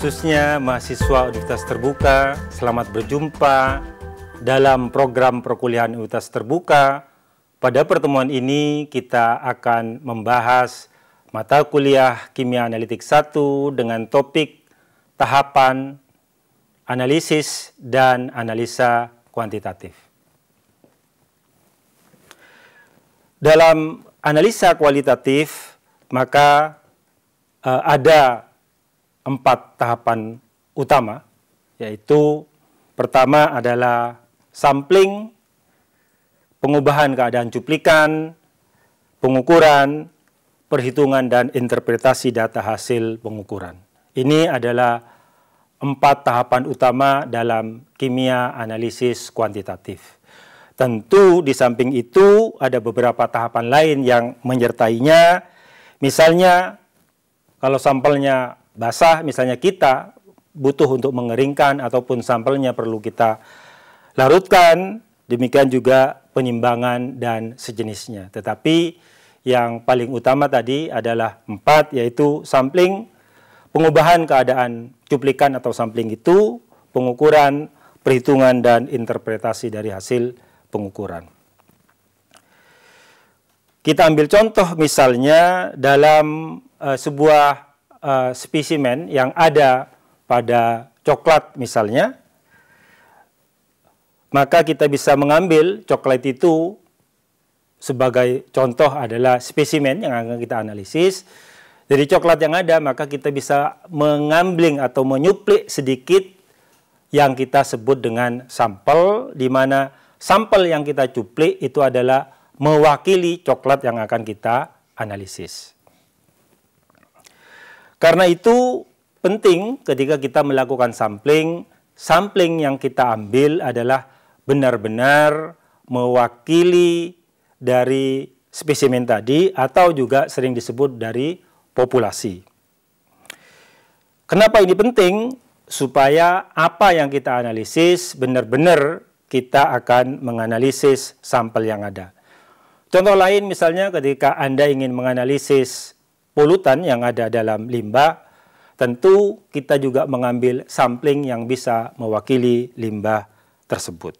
khususnya mahasiswa Universitas Terbuka, selamat berjumpa dalam program perkuliahan Universitas Terbuka. Pada pertemuan ini kita akan membahas mata kuliah Kimia Analitik 1 dengan topik tahapan analisis dan analisa kuantitatif. Dalam analisa kualitatif, maka uh, ada empat tahapan utama, yaitu pertama adalah sampling, pengubahan keadaan cuplikan, pengukuran, perhitungan dan interpretasi data hasil pengukuran. Ini adalah empat tahapan utama dalam kimia analisis kuantitatif. Tentu di samping itu ada beberapa tahapan lain yang menyertainya. Misalnya kalau sampelnya basah misalnya kita butuh untuk mengeringkan ataupun sampelnya perlu kita larutkan demikian juga penyimbangan dan sejenisnya tetapi yang paling utama tadi adalah empat yaitu sampling pengubahan keadaan cuplikan atau sampling itu pengukuran perhitungan dan interpretasi dari hasil pengukuran kita ambil contoh misalnya dalam uh, sebuah uh, spesimen yang ada pada coklat misalnya, maka kita bisa mengambil coklat itu sebagai contoh adalah spesimen yang akan kita analisis. Dari coklat yang ada, maka kita bisa mengambil atau menyuplik sedikit yang kita sebut dengan sampel, di mana sampel yang kita cuplik itu adalah mewakili coklat yang akan kita analisis. Karena itu penting ketika kita melakukan sampling, sampling yang kita ambil adalah benar-benar mewakili dari spesimen tadi atau juga sering disebut dari populasi. Kenapa ini penting? Supaya apa yang kita analisis benar-benar kita akan menganalisis sampel yang ada. Contoh lain misalnya ketika Anda ingin menganalisis polutan yang ada dalam limbah, tentu kita juga mengambil sampling yang bisa mewakili limbah tersebut.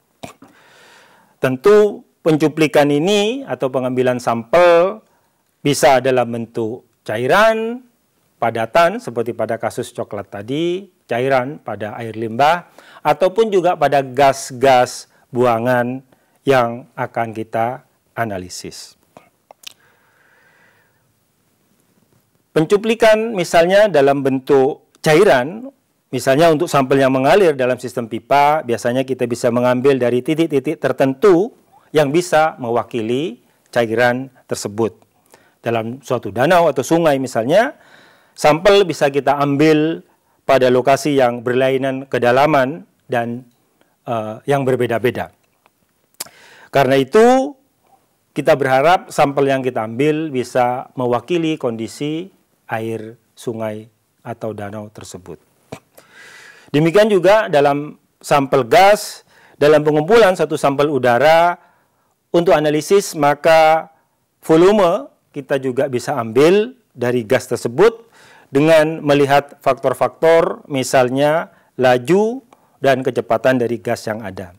Tentu pencuplikan ini atau pengambilan sampel bisa dalam bentuk cairan, padatan seperti pada kasus coklat tadi, cairan pada air limbah, ataupun juga pada gas-gas buangan yang akan kita analisis. Pencuplikan misalnya dalam bentuk cairan, misalnya untuk sampel yang mengalir dalam sistem pipa, biasanya kita bisa mengambil dari titik-titik tertentu yang bisa mewakili cairan tersebut. Dalam suatu danau atau sungai misalnya, sampel bisa kita ambil pada lokasi yang berlainan kedalaman dan uh, yang berbeda-beda. Karena itu, kita berharap sampel yang kita ambil bisa mewakili kondisi air sungai atau danau tersebut. Demikian juga dalam sampel gas, dalam pengumpulan satu sampel udara untuk analisis maka volume kita juga bisa ambil dari gas tersebut dengan melihat faktor-faktor misalnya laju dan kecepatan dari gas yang ada.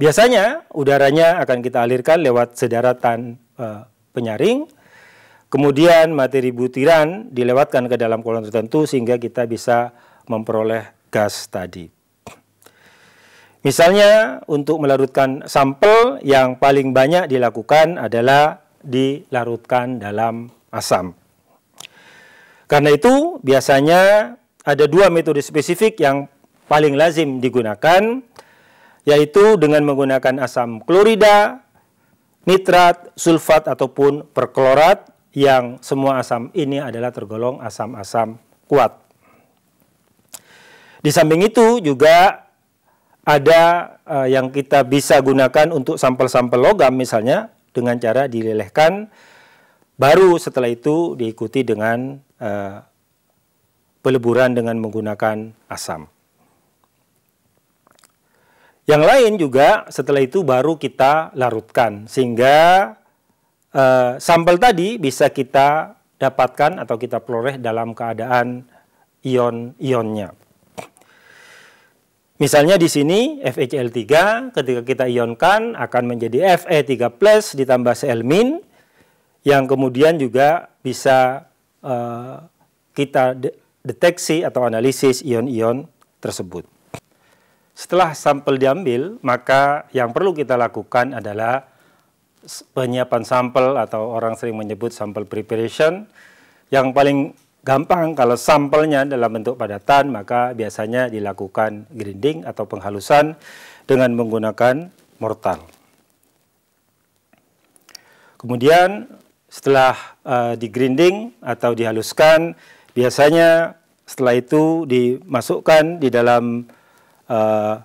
Biasanya udaranya akan kita alirkan lewat sedaratan e, penyaring Kemudian materi butiran dilewatkan ke dalam kolom tertentu sehingga kita bisa memperoleh gas tadi. Misalnya untuk melarutkan sampel yang paling banyak dilakukan adalah dilarutkan dalam asam. Karena itu biasanya ada dua metode spesifik yang paling lazim digunakan yaitu dengan menggunakan asam klorida, nitrat, sulfat ataupun perklorat yang semua asam ini adalah tergolong asam-asam kuat. Di samping itu juga ada uh, yang kita bisa gunakan untuk sampel-sampel logam misalnya dengan cara dilelehkan baru setelah itu diikuti dengan uh, peleburan dengan menggunakan asam. Yang lain juga setelah itu baru kita larutkan sehingga Eh, sampel tadi bisa kita dapatkan atau kita peroleh dalam keadaan ion-ionnya. Misalnya di sini fecl 3 ketika kita ionkan akan menjadi Fe3+ ditambah Cl- yang kemudian juga bisa uh, kita de deteksi atau analisis ion-ion tersebut. Setelah sampel diambil, maka yang perlu kita lakukan adalah penyiapan sampel atau orang sering menyebut sampel preparation. Yang paling gampang kalau sampelnya dalam bentuk padatan maka biasanya dilakukan grinding atau penghalusan dengan menggunakan mortal. Kemudian setelah uh, digrinding atau dihaluskan biasanya setelah itu dimasukkan di dalam uh,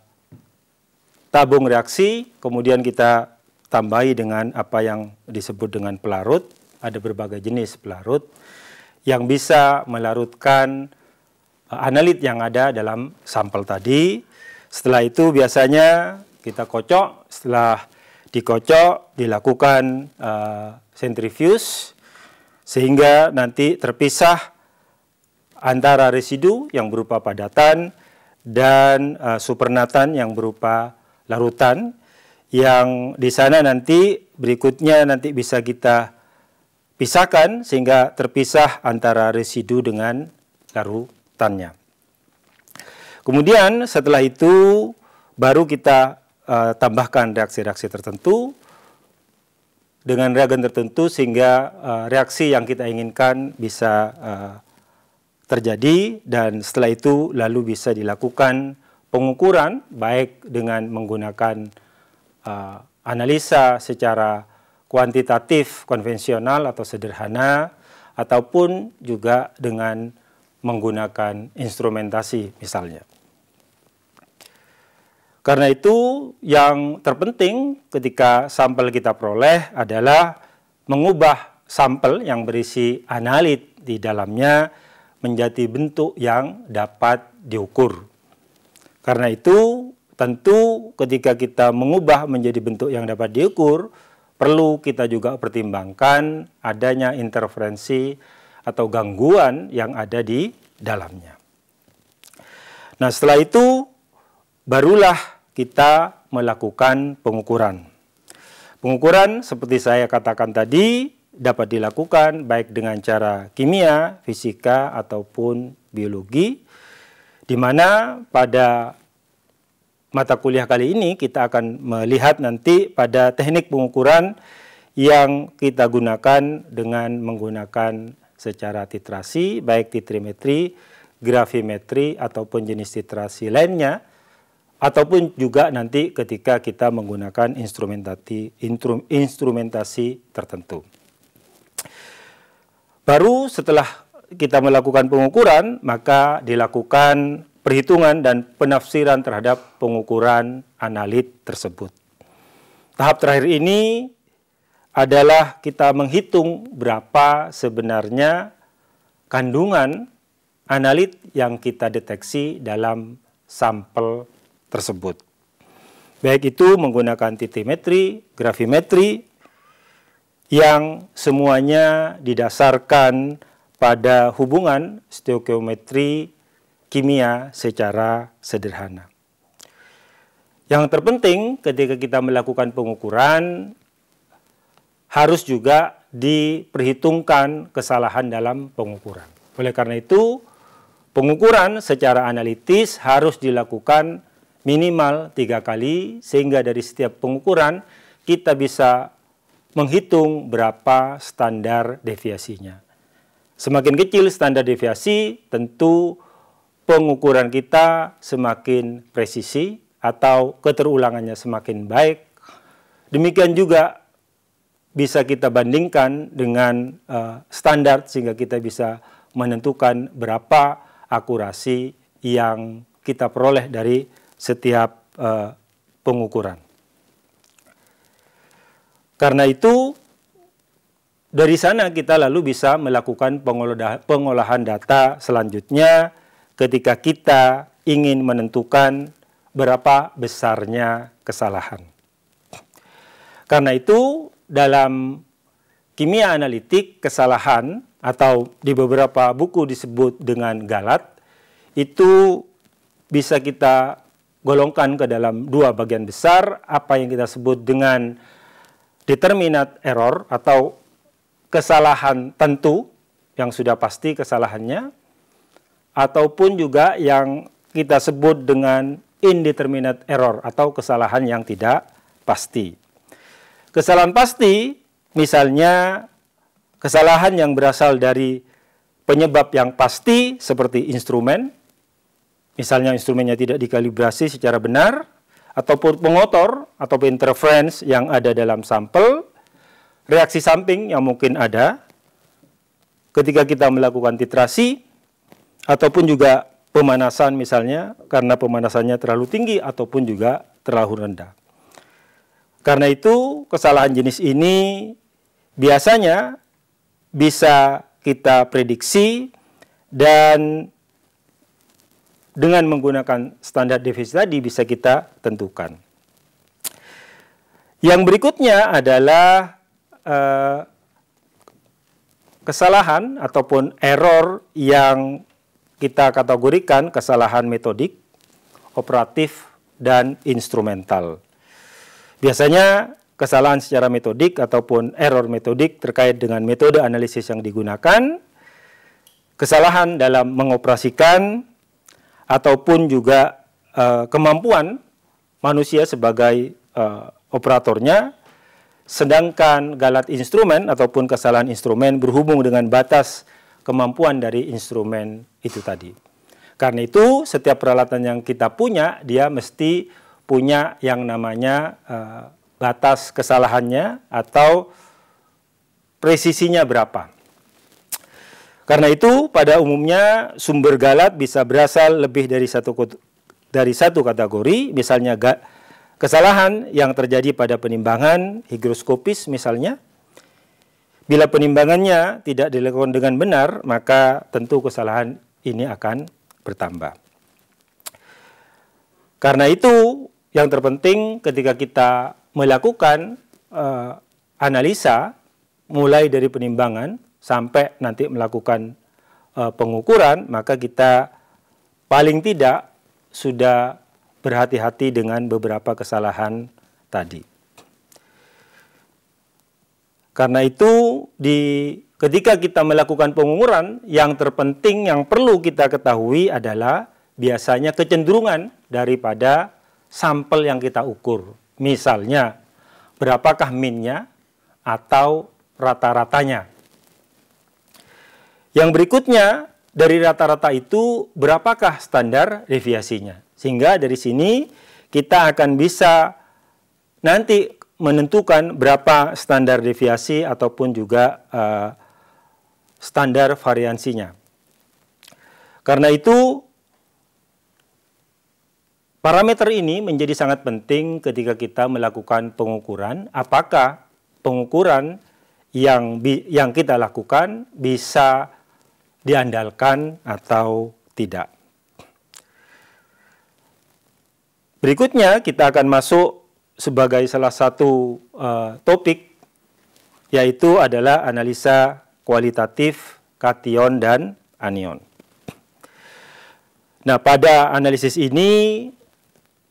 tabung reaksi kemudian kita tambahi dengan apa yang disebut dengan pelarut. Ada berbagai jenis pelarut yang bisa melarutkan eh, analit yang ada dalam sampel tadi. Setelah itu biasanya kita kocok, setelah dikocok dilakukan uh, sehingga nanti terpisah antara residu yang berupa padatan dan uh, supernatan yang berupa larutan yang di sana nanti berikutnya nanti bisa kita pisahkan sehingga terpisah antara residu dengan larutannya. Kemudian setelah itu baru kita uh, tambahkan reaksi-reaksi tertentu dengan reagen tertentu sehingga uh, reaksi yang kita inginkan bisa uh, terjadi dan setelah itu lalu bisa dilakukan pengukuran baik dengan menggunakan uh, analisa secara kuantitatif konvensional atau sederhana ataupun juga dengan menggunakan instrumentasi misalnya. Karena itu yang terpenting ketika sampel kita peroleh adalah mengubah sampel yang berisi analit di dalamnya menjadi bentuk yang dapat diukur. Karena itu tentu ketika kita mengubah menjadi bentuk yang dapat diukur, perlu kita juga pertimbangkan adanya interferensi atau gangguan yang ada di dalamnya. Nah, setelah itu barulah kita melakukan pengukuran. Pengukuran seperti saya katakan tadi dapat dilakukan baik dengan cara kimia, fisika ataupun biologi di mana pada mata kuliah kali ini kita akan melihat nanti pada teknik pengukuran yang kita gunakan dengan menggunakan secara titrasi baik titrimetri, grafimetri ataupun jenis titrasi lainnya ataupun juga nanti ketika kita menggunakan instrumentasi instrumentasi tertentu. Baru setelah kita melakukan pengukuran maka dilakukan perhitungan dan penafsiran terhadap pengukuran analit tersebut. Tahap terakhir ini adalah kita menghitung berapa sebenarnya kandungan analit yang kita deteksi dalam sampel tersebut. Baik itu menggunakan titimetri, grafimetri, yang semuanya didasarkan pada hubungan stoikiometri kimia secara sederhana. Yang terpenting ketika kita melakukan pengukuran harus juga diperhitungkan kesalahan dalam pengukuran. Oleh karena itu, pengukuran secara analitis harus dilakukan minimal tiga kali sehingga dari setiap pengukuran kita bisa menghitung berapa standar deviasinya. Semakin kecil standar deviasi, tentu pengukuran kita semakin presisi atau keterulangannya semakin baik. Demikian juga bisa kita bandingkan dengan eh, standar sehingga kita bisa menentukan berapa akurasi yang kita peroleh dari setiap eh, pengukuran. Karena itu dari sana kita lalu bisa melakukan pengolahan data selanjutnya ketika kita ingin menentukan berapa besarnya kesalahan. Karena itu dalam kimia analitik kesalahan atau di beberapa buku disebut dengan galat itu bisa kita golongkan ke dalam dua bagian besar apa yang kita sebut dengan determinate error atau kesalahan tentu yang sudah pasti kesalahannya ataupun juga yang kita sebut dengan indeterminate error atau kesalahan yang tidak pasti. Kesalahan pasti misalnya kesalahan yang berasal dari penyebab yang pasti seperti instrumen, misalnya instrumennya tidak dikalibrasi secara benar, ataupun pengotor atau interference yang ada dalam sampel, reaksi samping yang mungkin ada, ketika kita melakukan titrasi, ataupun juga pemanasan misalnya karena pemanasannya terlalu tinggi ataupun juga terlalu rendah. Karena itu kesalahan jenis ini biasanya bisa kita prediksi dan dengan menggunakan standar defisit tadi bisa kita tentukan. Yang berikutnya adalah eh, kesalahan ataupun error yang kita kategorikan kesalahan metodik, operatif, dan instrumental. Biasanya kesalahan secara metodik ataupun error metodik terkait dengan metode analisis yang digunakan, kesalahan dalam mengoperasikan, ataupun juga uh, kemampuan manusia sebagai uh, operatornya, sedangkan galat instrumen ataupun kesalahan instrumen berhubung dengan batas kemampuan dari instrumen itu tadi. Karena itu setiap peralatan yang kita punya dia mesti punya yang namanya uh, batas kesalahannya atau presisinya berapa. Karena itu pada umumnya sumber galat bisa berasal lebih dari satu dari satu kategori, misalnya ga, kesalahan yang terjadi pada penimbangan higroskopis misalnya Bila penimbangannya tidak dilakukan dengan benar, maka tentu kesalahan ini akan bertambah. Karena itu, yang terpenting ketika kita melakukan uh, analisa, mulai dari penimbangan sampai nanti melakukan uh, pengukuran, maka kita paling tidak sudah berhati-hati dengan beberapa kesalahan tadi. Karena itu, di ketika kita melakukan pengukuran, yang terpenting yang perlu kita ketahui adalah biasanya kecenderungan daripada sampel yang kita ukur. Misalnya, berapakah minnya atau rata-ratanya. Yang berikutnya, dari rata-rata itu berapakah standar deviasinya. Sehingga dari sini kita akan bisa nanti menentukan berapa standar deviasi ataupun juga uh, standar variansinya. Karena itu parameter ini menjadi sangat penting ketika kita melakukan pengukuran apakah pengukuran yang bi yang kita lakukan bisa diandalkan atau tidak. Berikutnya kita akan masuk sebagai salah satu uh, topik yaitu adalah analisa kualitatif kation dan anion. Nah, pada analisis ini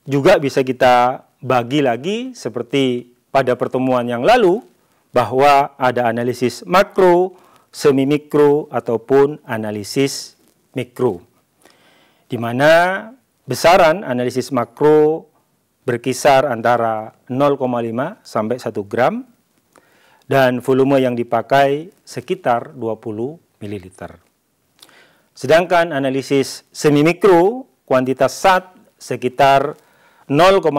juga bisa kita bagi lagi seperti pada pertemuan yang lalu bahwa ada analisis makro, semi mikro ataupun analisis mikro. Di mana besaran analisis makro berkisar antara 0,5 sampai 1 gram dan volume yang dipakai sekitar 20 ml. Sedangkan analisis semi mikro kuantitas sat sekitar 0,05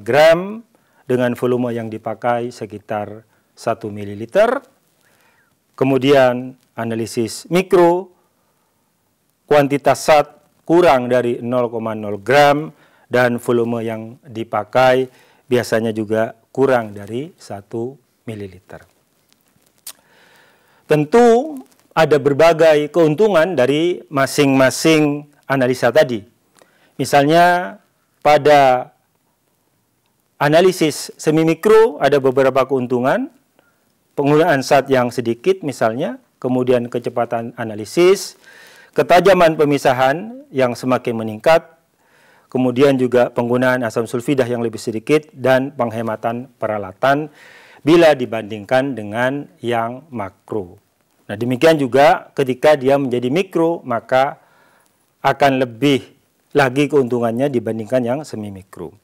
gram dengan volume yang dipakai sekitar 1 ml. Kemudian analisis mikro kuantitas sat kurang dari 0,0 gram dan volume yang dipakai biasanya juga kurang dari 1 ml. Tentu ada berbagai keuntungan dari masing-masing analisa tadi. Misalnya pada analisis semi mikro ada beberapa keuntungan, penggunaan saat yang sedikit misalnya, kemudian kecepatan analisis, ketajaman pemisahan yang semakin meningkat, kemudian juga penggunaan asam sulfidah yang lebih sedikit dan penghematan peralatan bila dibandingkan dengan yang makro. Nah, demikian juga ketika dia menjadi mikro maka akan lebih lagi keuntungannya dibandingkan yang semi mikro.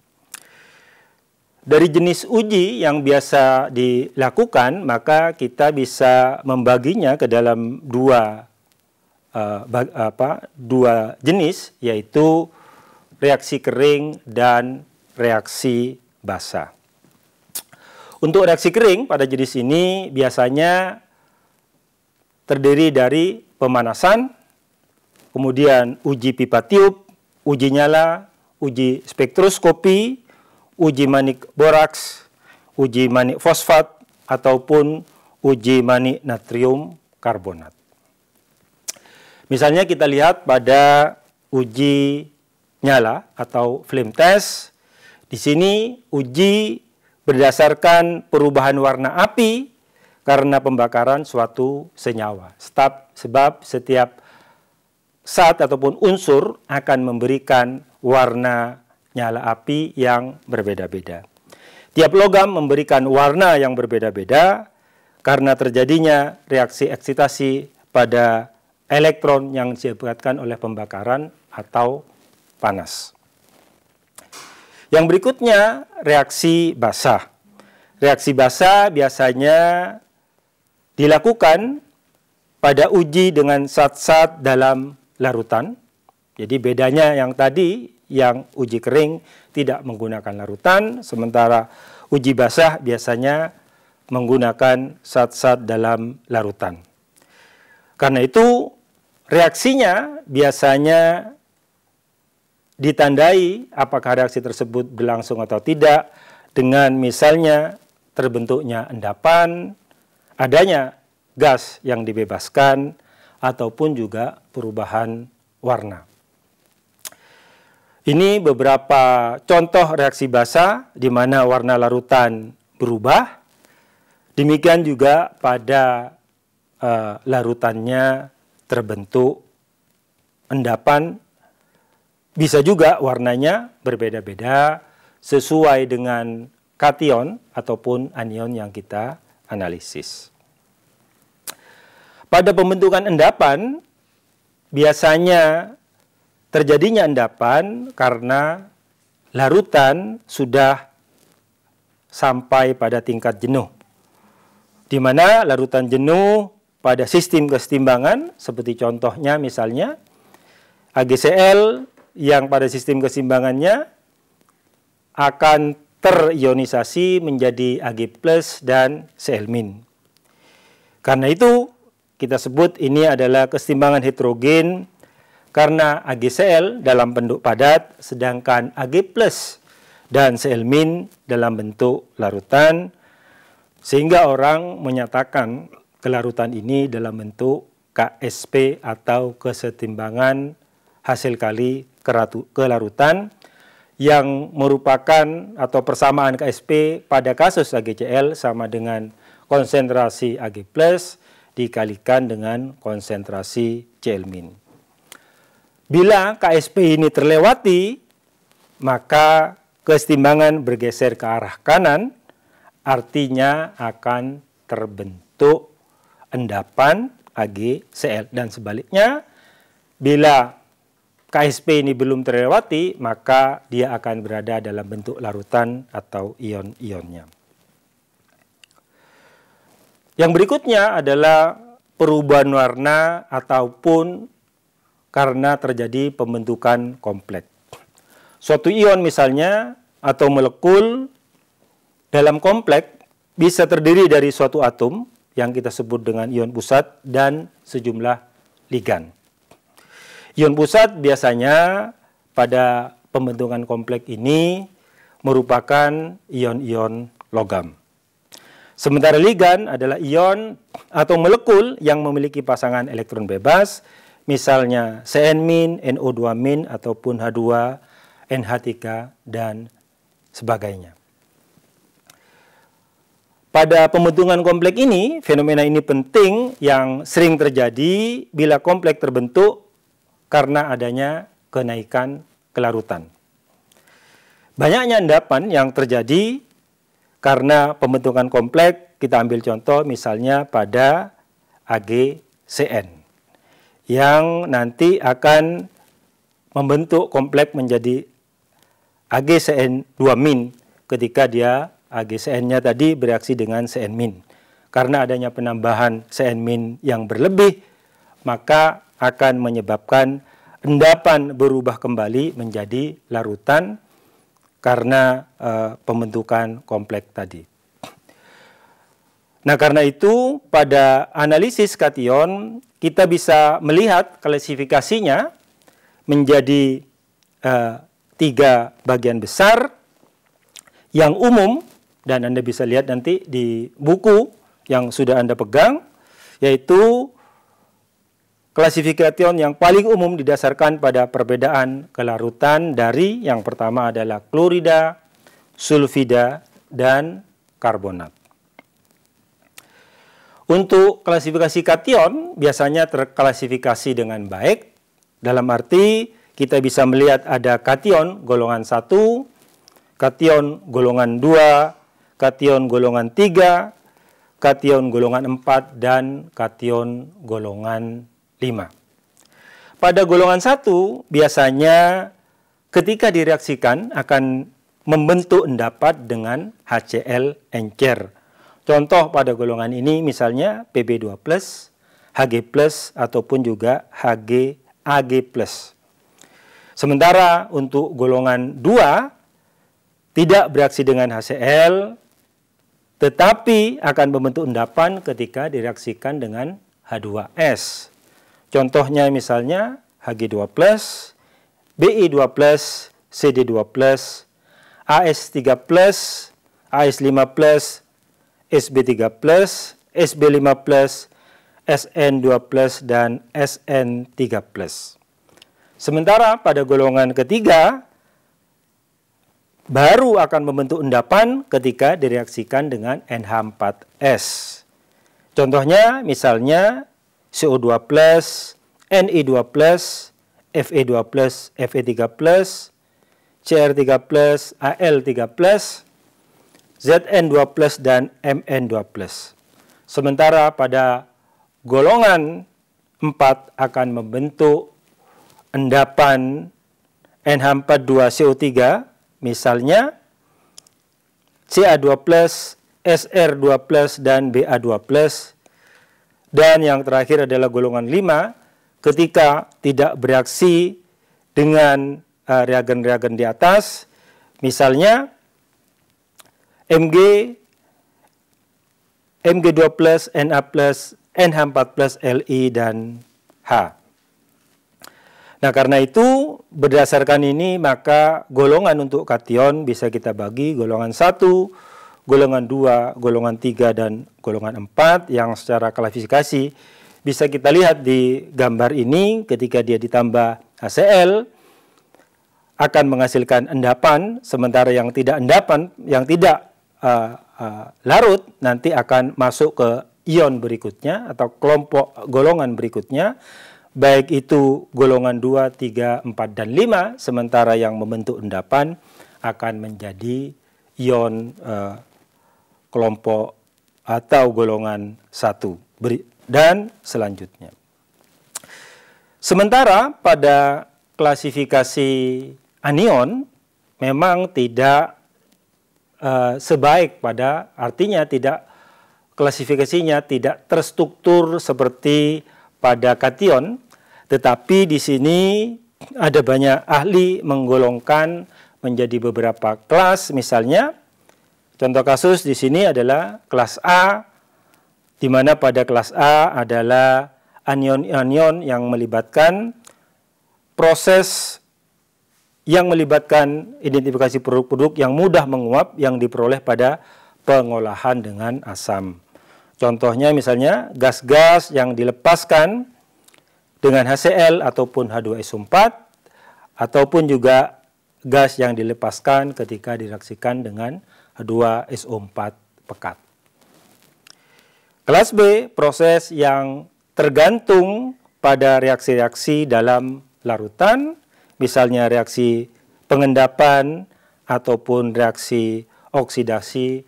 Dari jenis uji yang biasa dilakukan, maka kita bisa membaginya ke dalam dua uh, apa, dua jenis, yaitu reaksi kering, dan reaksi basah. Untuk reaksi kering pada jenis ini biasanya terdiri dari pemanasan, kemudian uji pipa tiup, uji nyala, uji spektroskopi, uji manik boraks, uji manik fosfat, ataupun uji manik natrium karbonat. Misalnya kita lihat pada uji nyala atau flame test. Di sini uji berdasarkan perubahan warna api karena pembakaran suatu senyawa. Stab, sebab setiap saat ataupun unsur akan memberikan warna nyala api yang berbeda-beda. Tiap logam memberikan warna yang berbeda-beda karena terjadinya reaksi eksitasi pada elektron yang disebabkan oleh pembakaran atau panas. Yang berikutnya reaksi basah. Reaksi basah biasanya dilakukan pada uji dengan zat-zat dalam larutan. Jadi bedanya yang tadi yang uji kering tidak menggunakan larutan, sementara uji basah biasanya menggunakan zat-zat dalam larutan. Karena itu reaksinya biasanya ditandai apakah reaksi tersebut berlangsung atau tidak dengan misalnya terbentuknya endapan, adanya gas yang dibebaskan, ataupun juga perubahan warna. Ini beberapa contoh reaksi basa di mana warna larutan berubah. Demikian juga pada uh, larutannya terbentuk endapan bisa juga warnanya berbeda-beda sesuai dengan kation ataupun anion yang kita analisis. Pada pembentukan endapan, biasanya terjadinya endapan karena larutan sudah sampai pada tingkat jenuh. Di mana larutan jenuh pada sistem kesetimbangan, seperti contohnya misalnya AGCl yang pada sistem kesimbangannya akan terionisasi menjadi Ag+ dan Cl-. Karena itu kita sebut ini adalah kesimbangan hidrogen karena AgCl dalam bentuk padat sedangkan Ag+ dan Cl- dalam bentuk larutan sehingga orang menyatakan kelarutan ini dalam bentuk KSP atau kesetimbangan hasil kali keratu, kelarutan yang merupakan atau persamaan KSP pada kasus AGCL sama dengan konsentrasi Ag+ plus dikalikan dengan konsentrasi min. Bila KSP ini terlewati, maka keseimbangan bergeser ke arah kanan, artinya akan terbentuk endapan AgCl dan sebaliknya bila KSP ini belum terlewati, maka dia akan berada dalam bentuk larutan atau ion-ionnya. Yang berikutnya adalah perubahan warna ataupun karena terjadi pembentukan kompleks. Suatu ion misalnya atau molekul dalam kompleks bisa terdiri dari suatu atom yang kita sebut dengan ion pusat dan sejumlah ligan. Ion pusat biasanya pada pembentukan kompleks ini merupakan ion-ion logam. Sementara ligan adalah ion atau molekul yang memiliki pasangan elektron bebas, misalnya CN-, NO2- ataupun H2, NH3 dan sebagainya. Pada pembentukan kompleks ini, fenomena ini penting yang sering terjadi bila kompleks terbentuk karena adanya kenaikan kelarutan. Banyaknya endapan yang terjadi karena pembentukan kompleks, kita ambil contoh misalnya pada AgCN yang nanti akan membentuk kompleks menjadi AgCN 2 min ketika dia AgCN-nya tadi bereaksi dengan CN min. Karena adanya penambahan CN min yang berlebih, maka akan menyebabkan endapan berubah kembali menjadi larutan karena e, pembentukan kompleks tadi. Nah, karena itu pada analisis kation kita bisa melihat klasifikasinya menjadi e, tiga bagian besar yang umum dan Anda bisa lihat nanti di buku yang sudah Anda pegang yaitu Klasifikation yang paling umum didasarkan pada perbedaan kelarutan dari yang pertama adalah klorida, sulfida, dan karbonat. Untuk klasifikasi kation biasanya terklasifikasi dengan baik dalam arti kita bisa melihat ada kation golongan 1, kation golongan 2, kation golongan 3, kation golongan 4, dan kation golongan 5. Pada golongan 1 biasanya ketika direaksikan akan membentuk endapat dengan HCl encer. Contoh pada golongan ini misalnya Pb2+, Hg+, ataupun juga HgAg+. Ag+. Sementara untuk golongan 2 tidak bereaksi dengan HCl tetapi akan membentuk endapan ketika direaksikan dengan H2S. Contohnya misalnya Hg2+, Bi2+, CD2+, AS3+, AS5+, SB3+, SB5+, SN2+, dan SN3+. Sementara pada golongan ketiga, baru akan membentuk endapan ketika direaksikan dengan NH4S. Contohnya misalnya CO2+, Ne2+, Fe2+, Fe3+, Cr3+, Al3+, Zn2+, dan Mn2+. Sementara pada golongan 4 akan membentuk endapan NH42CO3 misalnya Ca2+, Sr2+, dan Ba2+, dan yang terakhir adalah golongan 5 ketika tidak bereaksi dengan eh, reagen-reagen uh, di atas. Misalnya Mg Mg2+, Na+, NH4+, Li dan H. Nah, karena itu berdasarkan ini maka golongan untuk kation bisa kita bagi golongan 1, golongan 2, golongan 3, dan golongan 4 yang secara klasifikasi bisa kita lihat di gambar ini ketika dia ditambah HCl akan menghasilkan endapan, sementara yang tidak endapan, yang tidak uh, uh, larut nanti akan masuk ke ion berikutnya atau kelompok golongan berikutnya baik itu golongan 2, 3, 4, dan 5 sementara yang membentuk endapan akan menjadi ion uh, kelompok atau golongan satu dan selanjutnya. Sementara pada klasifikasi anion memang tidak uh, sebaik pada artinya tidak klasifikasinya tidak terstruktur seperti pada kation, tetapi di sini ada banyak ahli menggolongkan menjadi beberapa kelas misalnya Contoh kasus di sini adalah kelas A, di mana pada kelas A adalah anion-anion yang melibatkan proses yang melibatkan identifikasi produk-produk yang mudah menguap yang diperoleh pada pengolahan dengan asam. Contohnya misalnya gas-gas yang dilepaskan dengan HCl ataupun H2SO4 ataupun juga gas yang dilepaskan ketika direaksikan dengan 2SO4 pekat. Kelas B proses yang tergantung pada reaksi-reaksi dalam larutan, misalnya reaksi pengendapan ataupun reaksi oksidasi,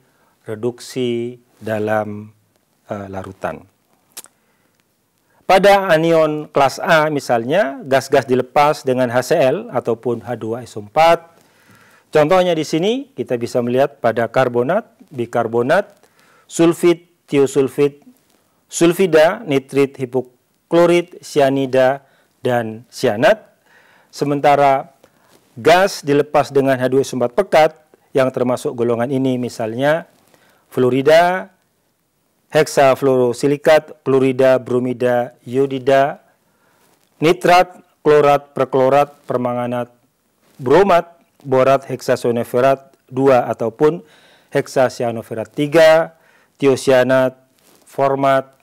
reduksi dalam e, larutan. Pada anion kelas A misalnya, gas-gas dilepas dengan HCl ataupun H2SO4 Contohnya di sini kita bisa melihat pada karbonat, bikarbonat, sulfit, tiosulfit, sulfida, nitrit, hipoklorit, sianida, dan sianat. Sementara gas dilepas dengan H2S4 pekat yang termasuk golongan ini misalnya fluorida, heksafluorosilikat, klorida, bromida, yodida, nitrat, klorat, perklorat, permanganat, bromat, borat hexasoniferat 2 ataupun heksasianoferat 3, tiosianat, format,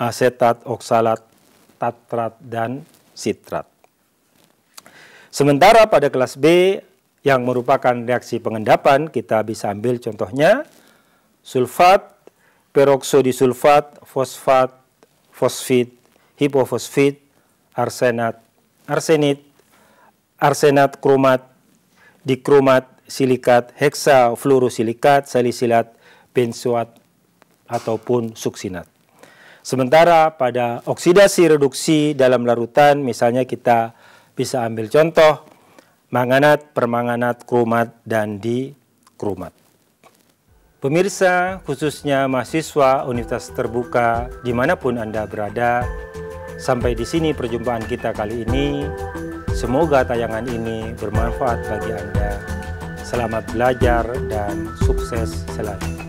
asetat, oksalat, tatrat, dan sitrat. Sementara pada kelas B yang merupakan reaksi pengendapan, kita bisa ambil contohnya sulfat, peroksodisulfat, fosfat, fosfit, hipofosfit, arsenat, arsenit, arsenat kromat, dikromat silikat, heksa fluorosilikat, salisilat, benzoat ataupun suksinat. Sementara pada oksidasi reduksi dalam larutan misalnya kita bisa ambil contoh manganat, permanganat, kromat dan dikromat. Pemirsa, khususnya mahasiswa Universitas Terbuka dimanapun Anda berada, sampai di sini perjumpaan kita kali ini. Semoga tayangan ini bermanfaat bagi Anda. Selamat belajar dan sukses selalu.